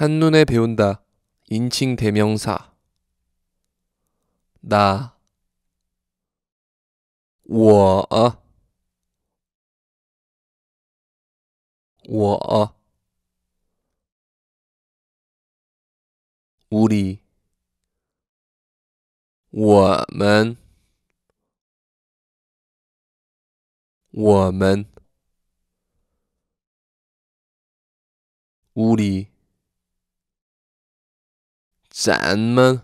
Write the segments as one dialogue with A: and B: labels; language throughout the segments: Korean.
A: 한눈에 배운다. 인칭 대명사. 나, 我,我, 우리, 我们,我们, 우리, 咱们，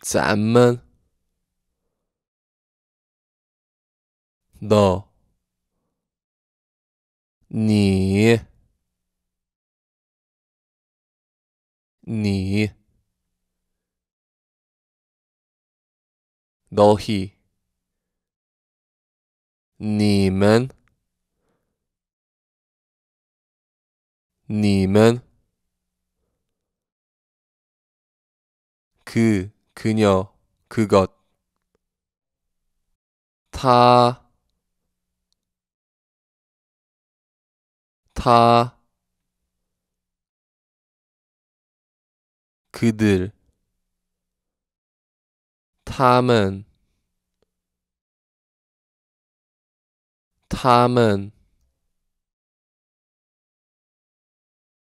A: 咱们，no。你，你，都去，你们，你们。 그, 그녀, 그것. 타, 타, 그들, 탐은, 탐은,